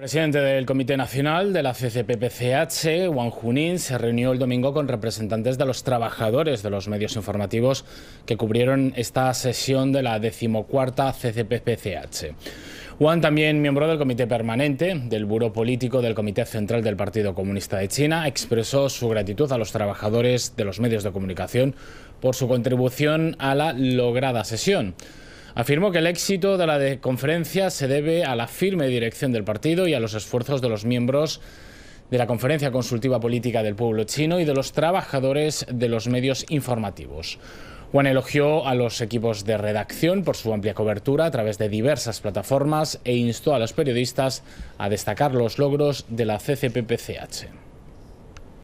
presidente del Comité Nacional de la CCPPCH, Wang Junin, se reunió el domingo con representantes de los trabajadores de los medios informativos que cubrieron esta sesión de la decimocuarta CCPPCH. Wang, también miembro del Comité Permanente del Buró Político del Comité Central del Partido Comunista de China, expresó su gratitud a los trabajadores de los medios de comunicación por su contribución a la lograda sesión. Afirmó que el éxito de la conferencia se debe a la firme dirección del partido y a los esfuerzos de los miembros de la Conferencia Consultiva Política del Pueblo Chino y de los trabajadores de los medios informativos. Juan elogió a los equipos de redacción por su amplia cobertura a través de diversas plataformas e instó a los periodistas a destacar los logros de la CCPPCH.